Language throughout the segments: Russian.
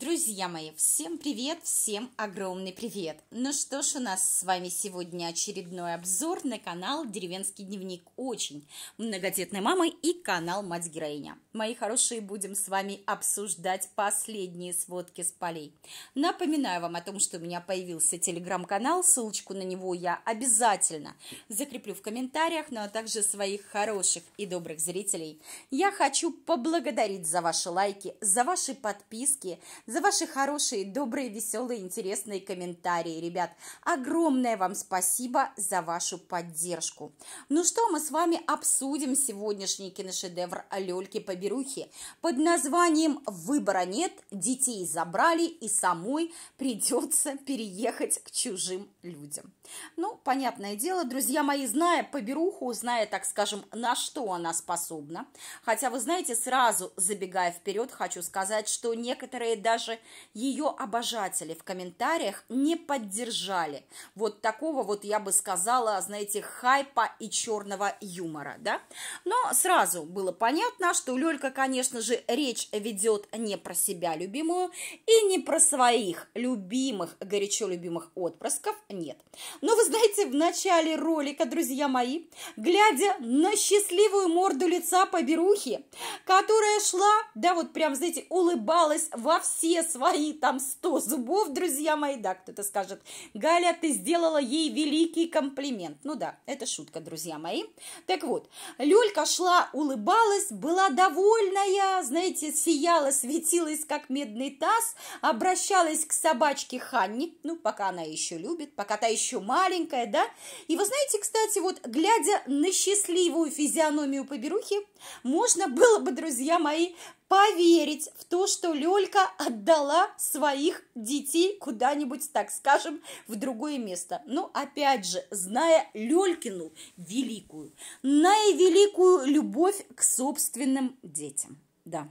Друзья мои, всем привет, всем огромный привет! Ну что ж, у нас с вами сегодня очередной обзор на канал «Деревенский дневник очень» многодетной мамы и канал «Мать-героиня». Мои хорошие, будем с вами обсуждать последние сводки с полей. Напоминаю вам о том, что у меня появился телеграм-канал, ссылочку на него я обязательно закреплю в комментариях, ну а также своих хороших и добрых зрителей. Я хочу поблагодарить за ваши лайки, за ваши подписки, за ваши хорошие, добрые, веселые, интересные комментарии, ребят. Огромное вам спасибо за вашу поддержку. Ну что, мы с вами обсудим сегодняшний киношедевр Лёльки-поберухи под названием «Выбора нет, детей забрали и самой придется переехать к чужим людям». Ну, понятное дело, друзья мои, зная поберуху, зная, так скажем, на что она способна, хотя, вы знаете, сразу забегая вперед, хочу сказать, что некоторые даже ее обожатели в комментариях не поддержали вот такого вот, я бы сказала, знаете, хайпа и черного юмора, да? Но сразу было понятно, что Лёлька, конечно же, речь ведет не про себя любимую и не про своих любимых, горячо любимых отпрысков, нет. Но вы знаете, в начале ролика, друзья мои, глядя на счастливую морду лица поберухи, которая шла, да, вот прям, знаете, улыбалась во все свои там сто зубов, друзья мои, да, кто-то скажет, Галя, ты сделала ей великий комплимент. Ну да, это шутка, друзья мои. Так вот, Люлька шла, улыбалась, была довольная, знаете, сияла, светилась, как медный таз, обращалась к собачке Ханни, ну, пока она еще любит, пока та еще маленькая, да. И вы знаете, кстати, вот глядя на счастливую физиономию поберухи, можно было бы, друзья мои, поверить в то, что Лёлька отдала своих детей куда-нибудь, так скажем, в другое место. Но опять же, зная Лёлькину великую, наивеликую любовь к собственным детям. Да.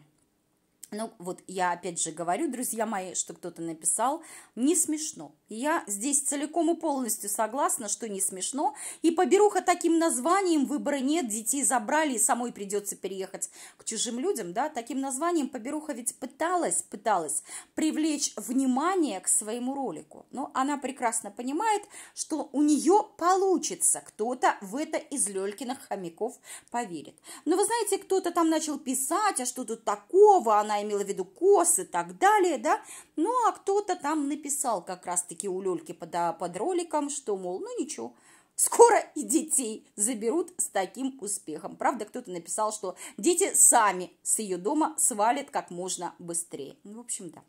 Ну вот я опять же говорю, друзья мои, что кто-то написал, не смешно. Я здесь целиком и полностью согласна, что не смешно. И поберуха таким названием выбора нет, детей забрали, и самой придется переехать к чужим людям, да, таким названием поберуха ведь пыталась, пыталась привлечь внимание к своему ролику. Но она прекрасно понимает, что у нее получится, кто-то в это из Лелькиных хомяков поверит. Но вы знаете, кто-то там начал писать, а что тут такого, она имела в виду косы и так далее, да, ну а кто-то там написал как раз-таки у улюльки под, а, под роликом, что, мол, ну ничего, Скоро и детей заберут с таким успехом. Правда, кто-то написал, что дети сами с ее дома свалят как можно быстрее. Ну, в общем, да.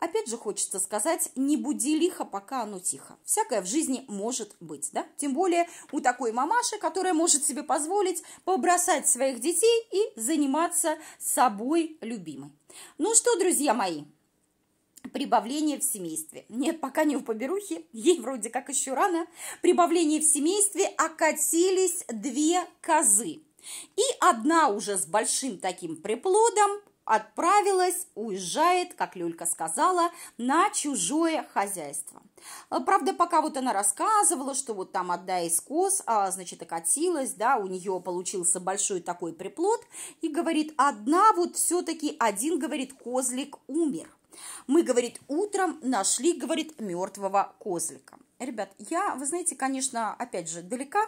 Опять же хочется сказать, не буди лихо, пока оно тихо. Всякое в жизни может быть, да? Тем более у такой мамаши, которая может себе позволить побросать своих детей и заниматься собой любимой. Ну что, друзья мои, прибавление в семействе. Нет, пока не у поберухи, ей вроде как еще рано. Прибавление в семействе окатились две козы. И одна уже с большим таким приплодом отправилась, уезжает, как Люлька сказала, на чужое хозяйство. Правда, пока вот она рассказывала, что вот там одна из коз, а, значит, окатилась, да, у нее получился большой такой приплод, и говорит, одна вот все-таки, один, говорит, козлик умер. Мы, говорит, утром нашли, говорит, мертвого козлика. Ребят, я, вы знаете, конечно, опять же, далека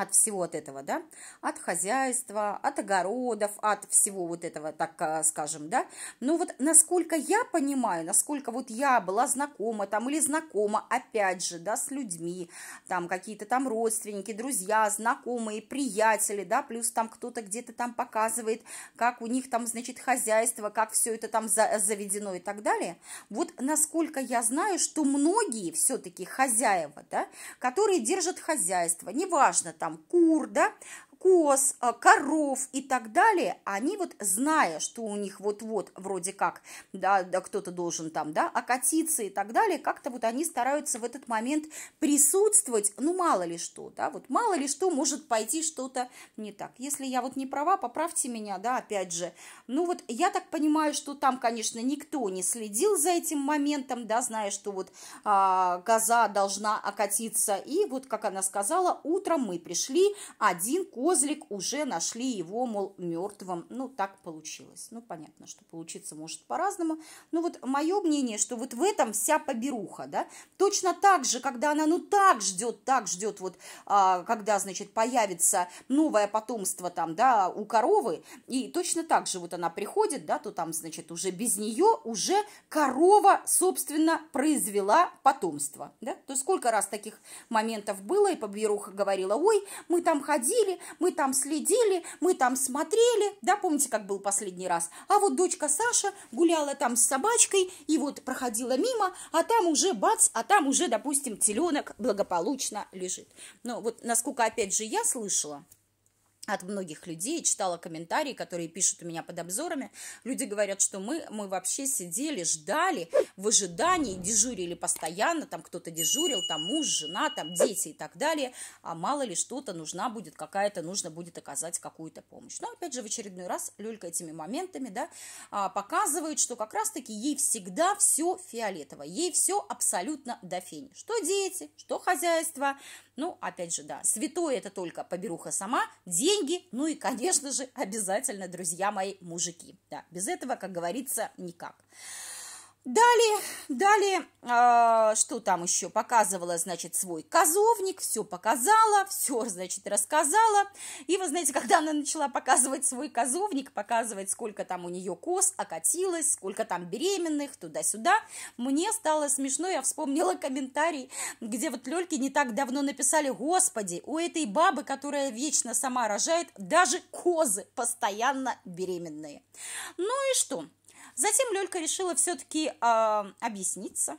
от всего от этого, да, от хозяйства, от огородов, от всего вот этого, так а, скажем, да. Но ну вот насколько я понимаю, насколько вот я была знакома там или знакома, опять же, да, с людьми, там какие-то там родственники, друзья, знакомые, приятели, да, плюс там кто-то где-то там показывает, как у них там, значит, хозяйство, как все это там за заведено и так далее. Вот насколько я знаю, что многие все-таки хозяева, да, которые держат хозяйство, неважно там, там кур, да, коз, э, коров и так далее, они вот, зная, что у них вот-вот вроде как, да, да кто-то должен там, да, окатиться и так далее, как-то вот они стараются в этот момент присутствовать, ну, мало ли что, да, вот мало ли что может пойти что-то не так. Если я вот не права, поправьте меня, да, опять же. Ну, вот я так понимаю, что там, конечно, никто не следил за этим моментом, да, зная, что вот а, коза должна окатиться, и вот, как она сказала, утром мы пришли, один коз Козлик уже нашли его, мол, мертвым. Ну, так получилось. Ну, понятно, что получиться может по-разному. Но ну, вот мое мнение, что вот в этом вся поберуха, да. Точно так же, когда она, ну, так ждет, так ждет, вот, а, когда, значит, появится новое потомство там, да, у коровы, и точно так же вот она приходит, да, то там, значит, уже без нее уже корова, собственно, произвела потомство, да. То сколько раз таких моментов было, и поберуха говорила, ой, мы там ходили, мы там следили, мы там смотрели, да, помните, как был последний раз. А вот дочка Саша гуляла там с собачкой и вот проходила мимо, а там уже бац, а там уже, допустим, теленок благополучно лежит. Но вот насколько, опять же, я слышала, от многих людей, читала комментарии, которые пишут у меня под обзорами. Люди говорят, что мы, мы вообще сидели, ждали в ожидании, дежурили постоянно, там кто-то дежурил, там муж, жена, там дети и так далее, а мало ли что-то нужна будет какая-то, нужно будет оказать какую-то помощь. Но опять же в очередной раз Люлька этими моментами, да, а, показывает, что как раз-таки ей всегда все фиолетово, ей все абсолютно до фени. Что дети, что хозяйство, ну, опять же, да, святое это только поберуха сама, день деньги, ну и, конечно же, обязательно, друзья мои, мужики. Да, без этого, как говорится, никак. Далее, далее, э, что там еще? Показывала, значит, свой козовник, все показала, все, значит, рассказала. И вы знаете, когда она начала показывать свой козовник, показывать, сколько там у нее коз окатилось, сколько там беременных, туда-сюда, мне стало смешно, я вспомнила комментарий, где вот Лельки не так давно написали, господи, у этой бабы, которая вечно сама рожает, даже козы постоянно беременные. Ну и что? Затем Лёлька решила все-таки э, а, объясниться.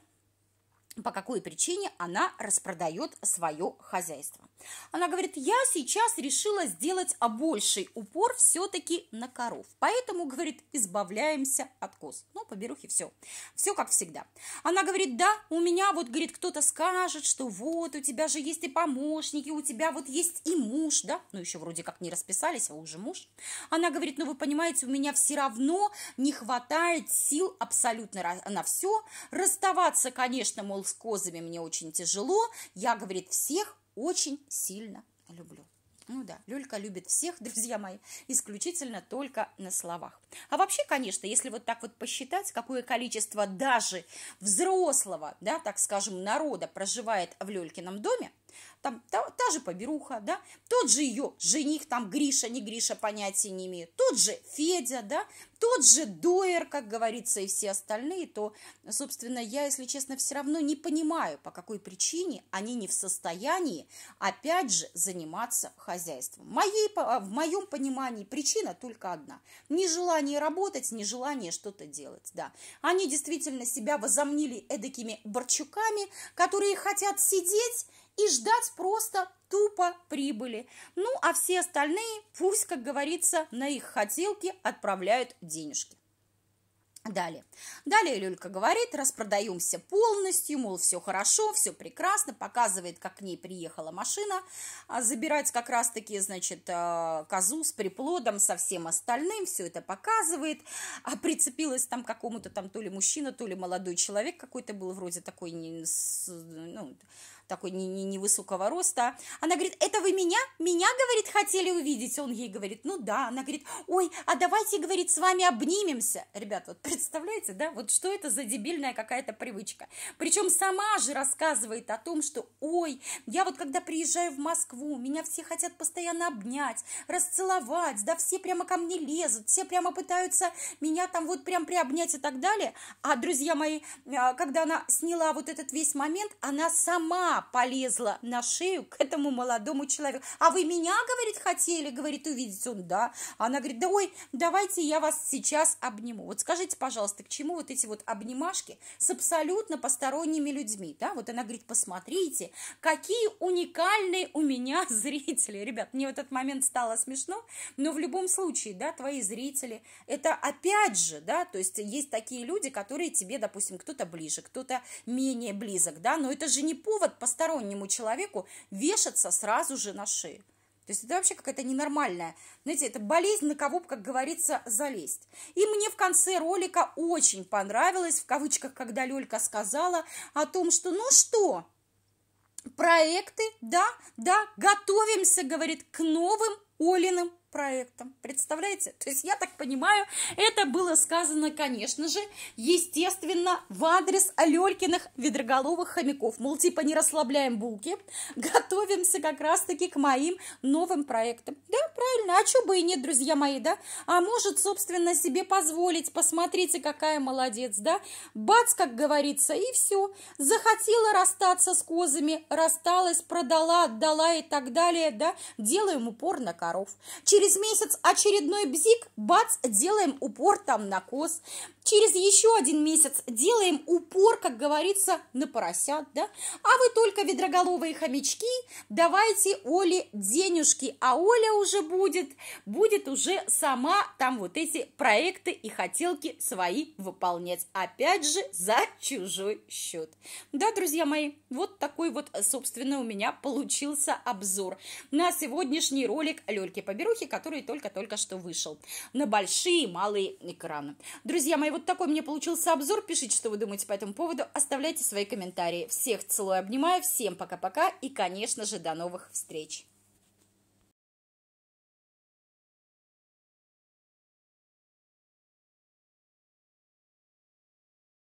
Ну, по какой причине она распродает свое хозяйство. Она говорит, я сейчас решила сделать больший упор все-таки на коров, поэтому, говорит, избавляемся от коз. Ну, по берухе все, все как всегда. Она говорит, да, у меня вот, говорит, кто-то скажет, что вот, у тебя же есть и помощники, у тебя вот есть и муж, да, ну, еще вроде как не расписались, а уже муж. Она говорит, ну, вы понимаете, у меня все равно не хватает сил абсолютно на все, расставаться, конечно, мол, с козами мне очень тяжело, я, говорит, всех очень сильно люблю. Ну да, Лёлька любит всех, друзья мои, исключительно только на словах. А вообще, конечно, если вот так вот посчитать, какое количество даже взрослого, да, так скажем, народа проживает в Лёлькином доме, там та, та же поберуха, да, тот же ее жених, там Гриша, не Гриша, понятия не имеет, тот же Федя, да, тот же Дойер, как говорится, и все остальные, то, собственно, я, если честно, все равно не понимаю, по какой причине они не в состоянии, опять же, заниматься хозяйством. Моей, а, в моем понимании причина только одна – нежелание работать, нежелание что-то делать, да. Они действительно себя возомнили эдакими борчуками, которые хотят сидеть и ждать просто тупо прибыли. Ну, а все остальные пусть, как говорится, на их хотелки отправляют денежки. Далее. Далее Люлька говорит, распродаемся полностью, мол, все хорошо, все прекрасно, показывает, как к ней приехала машина, а забирать как раз-таки, значит, э, козу с приплодом, со всем остальным, все это показывает, а прицепилась там какому-то там то ли мужчина, то ли молодой человек какой-то был, вроде такой, ну, такой не не, невысокого роста. Она говорит, это вы меня? Меня, говорит, хотели увидеть? Он ей говорит, ну да. Она говорит, ой, а давайте, говорит, с вами обнимемся. ребята, вот представляете, да, вот что это за дебильная какая-то привычка. Причем сама же рассказывает о том, что, ой, я вот когда приезжаю в Москву, меня все хотят постоянно обнять, расцеловать, да, все прямо ко мне лезут, все прямо пытаются меня там вот прям приобнять и так далее. А, друзья мои, а, когда она сняла вот этот весь момент, она сама полезла на шею к этому молодому человеку. А вы меня, говорит, хотели, говорит, увидеть он, да? Она говорит, да ой, давайте я вас сейчас обниму. Вот скажите, пожалуйста, к чему вот эти вот обнимашки с абсолютно посторонними людьми, да? Вот она говорит, посмотрите, какие уникальные у меня зрители. Ребят, мне в этот момент стало смешно, но в любом случае, да, твои зрители, это опять же, да, то есть есть такие люди, которые тебе, допустим, кто-то ближе, кто-то менее близок, да, но это же не повод постороннему человеку вешаться сразу же на шею. То есть это вообще какая-то ненормальная, знаете, это болезнь на кого, как говорится, залезть. И мне в конце ролика очень понравилось, в кавычках, когда Лёлька сказала о том, что ну что, проекты, да, да, готовимся, говорит, к новым Олиным проектом. Представляете? То есть, я так понимаю, это было сказано, конечно же, естественно, в адрес Алёлькиных ведроголовых хомяков. Мол, типа, не расслабляем булки, готовимся как раз-таки к моим новым проектам. Да, правильно, а чё бы и нет, друзья мои, да? А может, собственно, себе позволить, посмотрите, какая молодец, да? Бац, как говорится, и все. Захотела расстаться с козами, рассталась, продала, отдала и так далее, да? Делаем упор на коров. Через через месяц очередной бзик, бац, делаем упор там на кос Через еще один месяц делаем упор, как говорится, на поросят, да? А вы только ведроголовые хомячки, давайте Оле денежки, а Оля уже будет, будет уже сама там вот эти проекты и хотелки свои выполнять. Опять же, за чужой счет. Да, друзья мои, вот такой вот, собственно, у меня получился обзор на сегодняшний ролик Лёльки Поберухи, который только-только что вышел на большие и малые экраны. Друзья мои, вот вот такой мне получился обзор. Пишите, что вы думаете по этому поводу. Оставляйте свои комментарии. Всех целую, обнимаю. Всем пока-пока. И, конечно же, до новых встреч.